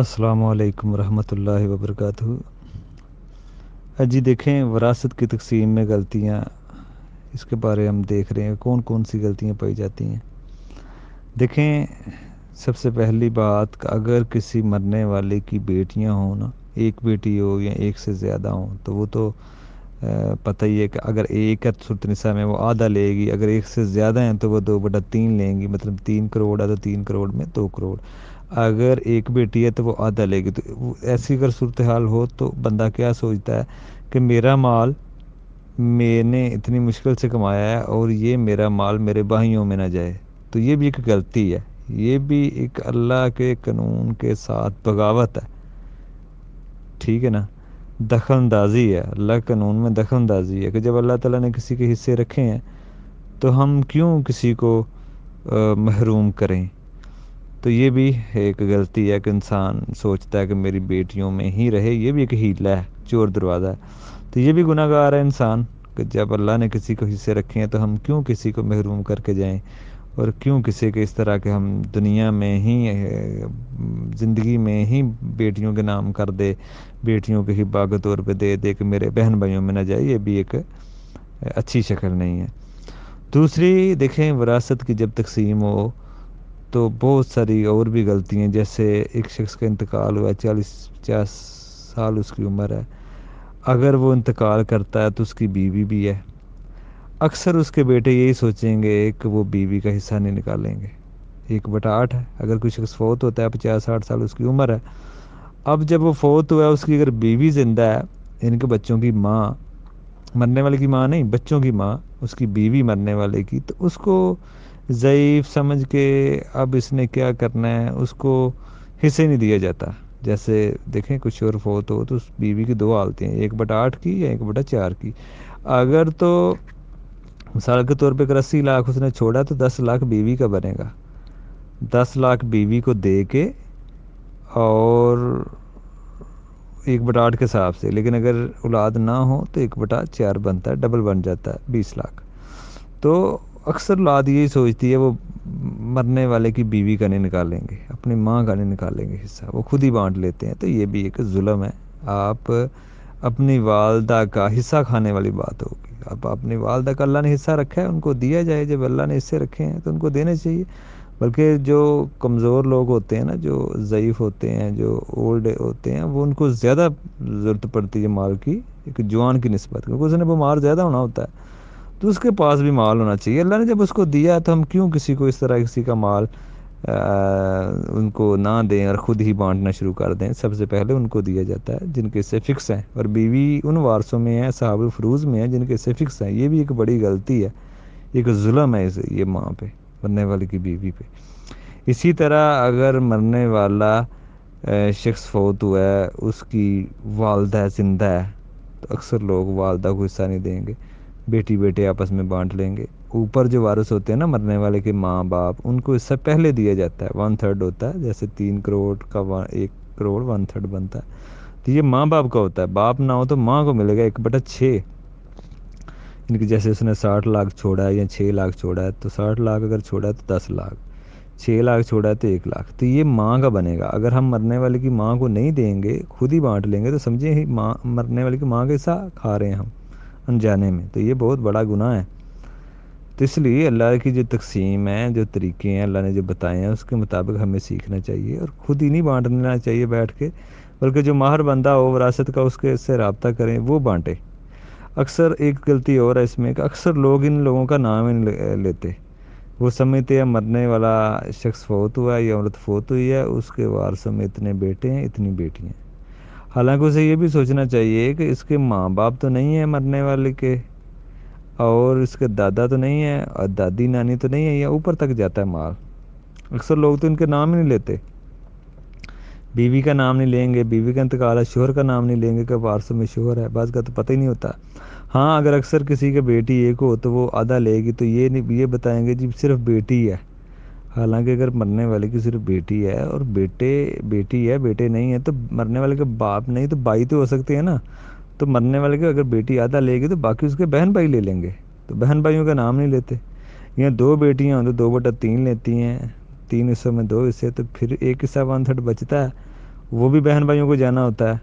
अस्सलाम रहमतुल्लाहि व बरकातहू जी देखें वरासत की तकसीम में गलतियाँ इसके बारे में हम देख रहे हैं कौन कौन सी गलतियाँ पाई जाती हैं देखें सबसे पहली बात अगर किसी मरने वाले की बेटियाँ हों ना एक बेटी हो या एक से ज़्यादा हो तो वो तो पता ही है कि अगर एक है तो सुरतनिसा में वो आधा लेगी अगर एक से ज़्यादा हैं तो वो दो बटा तीन लेंगी मतलब तीन करोड़ आधा तो तीन करोड़ में दो करोड़ अगर एक बेटी है तो वो आधा लेगी तो ऐसी अगर सूरत हाल हो तो बंदा क्या सोचता है कि मेरा माल मैंने इतनी मुश्किल से कमाया है और ये मेरा माल मेरे भाइयों में ना जाए तो ये भी एक गलती है ये भी एक अल्लाह के कानून के साथ बगावत है ठीक है ना दखल अंदाजी है अल्लाह कानून में दखल अंदाजी है कि जब अल्लाह ताला ने किसी के हिस्से रखे हैं तो हम क्यों किसी को महरूम करें तो ये भी एक गलती है कि इंसान सोचता है कि मेरी बेटियों में ही रहे ये भी एक हीला है चोर दरवाज़ा है तो ये भी गुनागार है इंसान कि जब अल्लाह ने किसी को हिस्से रखे हैं तो हम क्यों किसी को महरूम करके जाएं और क्यों किसी के इस तरह के हम दुनिया में ही ज़िंदगी में ही बेटियों के नाम कर दे बेटियों के ही बाग तौर पर दे दे कि मेरे बहन भाइयों में ना जाए ये भी एक अच्छी शक्ल नहीं है दूसरी देखें विरासत की जब तकसीम हो तो बहुत सारी और भी गलतियाँ जैसे एक शख्स का इंतकाल हुआ चालीस पचास साल उसकी उम्र है अगर वो इंतकाल करता है तो उसकी बीवी भी है अक्सर उसके बेटे यही सोचेंगे कि वो बीवी का हिस्सा नहीं निकालेंगे एक बटा आठ है अगर कोई शख्स फौत होता है पचास साठ साल उसकी उम्र है अब जब वो फौत हुआ है उसकी अगर बीवी जिंदा है इनके बच्चों की माँ मरने वाले की माँ नहीं बच्चों की माँ उसकी बीवी मरने वाले की तो उसको ज़यीफ़ समझ के अब इसने क्या करना है उसको हिस्से नहीं दिया जाता जैसे देखें कुछ और फौत हो तो उस बीवी की दो हालतें हैं एक बटा आठ की या एक बटा चार की अगर तो मिसाल के तौर पर अगर अस्सी लाख उसने छोड़ा तो दस लाख बीवी का बनेगा दस लाख बीवी को दे के और एक बटा आठ के हिसाब से लेकिन अगर औलाद ना हो तो एक बटा चार बनता है डबल बन जाता है बीस लाख तो अक्सर लाद यही सोचती है वो मरने वाले की बीवी का नहीं निकालेंगे अपनी माँ का नहीं निकालेंगे हिस्सा वो खुद ही बांट लेते हैं तो ये भी एक जुल्म है आप अपनी वालदा का हिस्सा खाने वाली बात होगी आप अपनी वालदा का अल्लाह ने हिस्सा रखा है उनको दिया जाए जब अल्लाह ने हिस्से रखे हैं तो उनको देने चाहिए बल्कि जो कमज़ोर लोग होते हैं ना जो ज़यीफ़ होते हैं जो ओल्ड होते हैं वो उनको ज़्यादा ज़रूरत पड़ती है माल की एक जवान की नस्बत क्योंकि उसने बीमार ज़्यादा होना होता है तो उसके पास भी माल होना चाहिए अल्लाह ने जब उसको दिया तो हम क्यों किसी को इस तरह किसी का माल आ, उनको ना दें और ख़ुद ही बांटना शुरू कर दें सबसे पहले उनको दिया जाता है जिनके इससे फिक्स हैं और बीवी उन वारसों में है फ्रूज में है जिनके इससे फिक्स हैं ये भी एक बड़ी गलती है एक जुल्म है इसे ये माँ पे मरने वाले की बीवी पे इसी तरह अगर मरने वाला शख्स फौत हुआ है उसकी वालदा जिंदा है तो अक्सर लोग वालदा को हिस्सा नहीं देंगे बेटी बेटे आपस में बांट लेंगे ऊपर जो वारस होते हैं ना मरने वाले के माँ बाप उनको इससे पहले दिया जाता है वन थर्ड होता है जैसे तीन करोड़ का एक करोड़ वन थर्ड बनता है तो ये माँ बाप का होता है बाप ना हो तो माँ को मिलेगा एक बटा छः इनकी जैसे उसने साठ लाख छोड़ा है या छः लाख छोड़ा है तो साठ लाख अगर छोड़ा है तो दस लाख छः लाख छोड़ा है तो एक लाख तो ये माँ का बनेगा अगर हम मरने वाले की माँ को नहीं देंगे खुद ही बांट लेंगे तो समझिए माँ मरने वाले की माँ के साथ खा रहे हैं हम अनजाने में तो ये बहुत बड़ा गुनाह है तो इसलिए अल्लाह की जो तकसीम है जो तरीके हैं अल्लाह ने जो बताए हैं उसके मुताबिक हमें सीखना चाहिए और ख़ुद ही नहीं बांटना चाहिए बैठ के बल्कि जो माहर बंदा हो वरासत का उसके इससे रबता करें वो बांटे अक्सर एक गलती और है इसमें कि अक्सर लोग इन लोगों का नाम ही नहीं लेते वो समझते हैं मरने वाला शख्स फोत हुआ है या औरत फोत हुई है उसके वारसों में इतने बेटे हैं इतनी बेटियाँ हालांकि उसे ये भी सोचना चाहिए कि इसके माँ बाप तो नहीं है मरने वाले के और इसके दादा तो नहीं है और दादी नानी तो नहीं है या ऊपर तक जाता है माल अक्सर लोग तो इनके नाम ही नहीं लेते बीवी का नाम नहीं लेंगे बीवी का इंतकाल है शोहर का नाम नहीं लेंगे कि वारसों में शोहर है बात का तो पता ही नहीं होता हाँ अगर अक्सर किसी के बेटी एक हो तो वो आधा लेगी तो ये नहीं ये बताएंगे जी सिर्फ बेटी है हालांकि अगर मरने वाले की सिर्फ बेटी है और बेटे बेटी है बेटे नहीं है तो मरने वाले का बाप नहीं तो भाई तो हो सकती है ना तो मरने वाले का अगर बेटी आधा लेगी तो बाकी उसके बहन भाई ले लेंगे तो बहन भाइयों का नाम नहीं लेते या दो बेटियाँ हों तो दो बटा तीन लेती हैं तीन हिस्सों में दो हिस्से तो फिर एक हिस्सा वन थर्ड बचता है वो भी बहन भाइयों को जाना होता है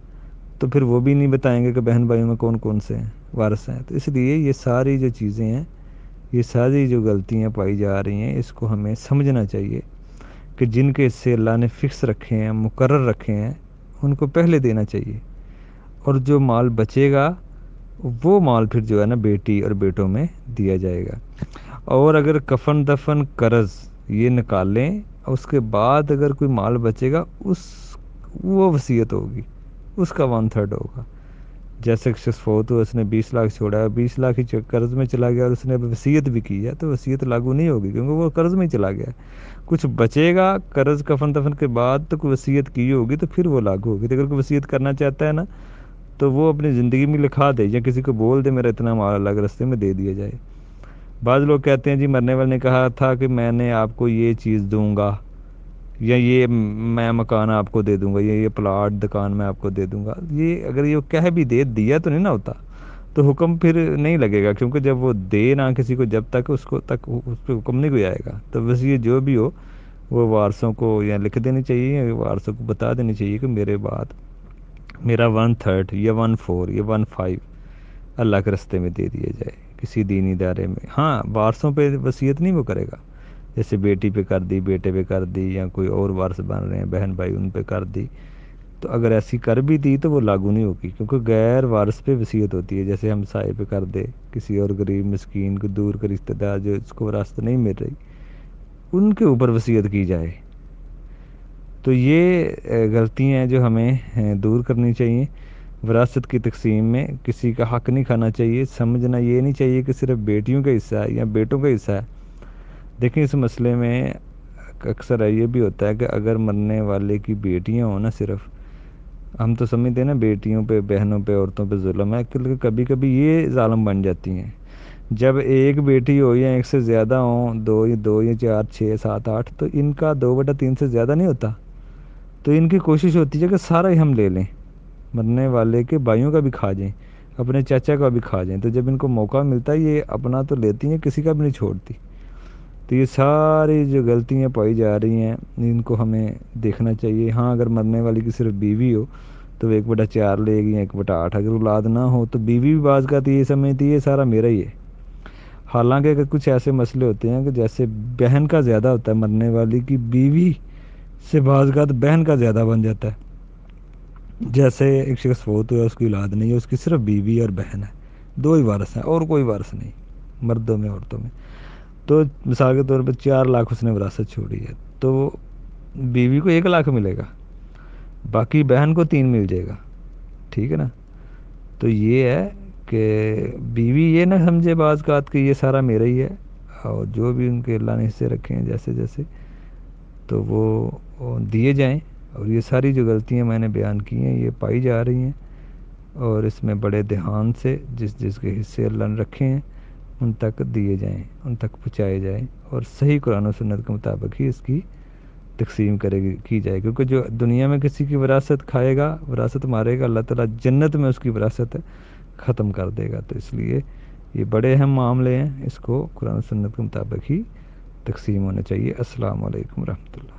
तो फिर वो भी नहीं बताएंगे कि बहन भाइयों में कौन कौन से हैं वारस हैं तो इसलिए ये सारी जो चीज़ें हैं ये सारी जो गलतियाँ पाई जा रही हैं इसको हमें समझना चाहिए कि जिनके हिस्से अल्लाह ने फ़िक्स रखे हैं मुकर रखे हैं उनको पहले देना चाहिए और जो माल बचेगा वो माल फिर जो है ना बेटी और बेटों में दिया जाएगा और अगर कफन दफन कर्ज ये निकालें उसके बाद अगर कोई माल बचेगा उस वो वसीयत होगी उसका वन थर्ड होगा जैसे एक शख्स फोत हुआ उसने बीस लाख छोड़ा है बीस लाख ही कर्ज में चला गया और उसने वसीयत भी की है तो वसीयत लागू नहीं होगी क्योंकि वो कर्ज में ही चला गया कुछ बचेगा कर्ज कफन दफन के बाद तो कोई वसीयत की होगी तो फिर वो लागू होगी तो अगर कोई वसीयत करना चाहता है ना तो वो अपनी ज़िंदगी में लिखा दे या किसी को बोल दे मेरा इतना माल अलग रस्ते में दे दिया जाए बाज़ लोग कहते हैं जी मरने वाले ने कहा था कि मैंने आपको ये चीज़ दूंगा या ये मैं मकान आपको दे दूंगा या ये प्लाट दुकान मैं आपको दे दूंगा ये अगर ये कह भी दे दिया तो नहीं ना होता तो हुक्म फिर नहीं लगेगा क्योंकि जब वो दे ना किसी को जब तक उसको तक उस पर हुक्म नहीं कोई आएगा तो बस ये जो भी हो वो वारसों को या लिख देनी चाहिए या वारसों को बता देनी चाहिए कि मेरे बाद मेरा वन थर्ड या वन फोर या वन फाइव अल्लाह के रस्ते में दे दिया जाए किसी दीन इदारे में हाँ वारसों पे वसीयत नहीं वो करेगा जैसे बेटी पे कर दी बेटे पे कर दी या कोई और वारस बन रहे हैं बहन भाई उन पे कर दी तो अगर ऐसी कर भी दी तो वो लागू नहीं होगी क्योंकि गैर वारस पे वसीयत होती है जैसे हम साए पे कर दे किसी और गरीब मस्किन को दूर का रिश्तेदार जो इसको वरासत नहीं मिल रही उनके ऊपर वसीयत की जाए तो ये गलतियाँ हैं जो हमें दूर करनी चाहिए विरासत की तकसीम में किसी का हक नहीं खाना चाहिए समझना ये नहीं चाहिए कि सिर्फ बेटियों का हिस्सा है या बेटों का हिस्सा है देखिए इस मसले में अक्सर ये भी होता है कि अगर मरने वाले की बेटियां हो ना सिर्फ हम तो समझते हैं ना बेटियों पे बहनों पे औरतों पे जुल्म है क्योंकि कभी कभी ये ालम बन जाती हैं जब एक बेटी हो या एक से ज़्यादा हो दो या दो या चार छः सात आठ तो इनका दो बटा तीन से ज़्यादा नहीं होता तो इनकी कोशिश होती है कि सारा ही हम ले लें मरने वाले के भाइयों का भी खा जाएं अपने चाचा का भी खा जाएं तो जब इनको मौका मिलता है ये अपना तो लेती हैं किसी का भी नहीं छोड़ती तो ये सारी जो गलतियाँ पाई जा रही हैं इनको हमें देखना चाहिए हाँ अगर मरने वाली की सिर्फ बीवी हो तो एक बटा चार लेगी या एक बटा आठ अगर औलाद ना हो तो बीवी भी बाज का तो ये समझती है सारा मेरा ही है हालांकि अगर कुछ ऐसे मसले होते हैं कि जैसे बहन का ज़्यादा होता है मरने वाली की बीवी से बाजगात तो बहन का ज़्यादा बन जाता है जैसे एक शख्स फोत हुआ उसकी औलाद नहीं है उसकी सिर्फ बीवी और बहन है दो ही वारस हैं और कोई वारस नहीं मर्दों में औरतों में तो मिसाल के तौर पर चार लाख उसने विरासत छोड़ी है तो बीवी को एक लाख मिलेगा बाकी बहन को तीन मिल जाएगा ठीक है ना तो ये है कि बीवी ये ना समझे बाज बात कि ये सारा मेरा ही है और जो भी उनके अल्लाह ने हिस्से रखे हैं जैसे जैसे तो वो दिए जाएं और ये सारी जो गलतियां मैंने बयान की हैं ये पाई जा रही हैं और इसमें बड़े ध्यान से जिस जिसके हिस्से अल्लाह ने रखे हैं उन तक दिए जाएं उन तक पहुँचाए जाएं और सही कुरान सन्नत के मुताबिक ही इसकी तकसीम करेगी की जाए क्योंकि जो दुनिया में किसी की विरासत खाएगा विरासत मारेगा अल्लाह ताला जन्नत में उसकी विरासत ख़त्म कर देगा तो इसलिए ये बड़े अहम मामले हैं इसको कुरान सन्नत के मुताबिक ही तकसीम होना चाहिए असलकम वरहमल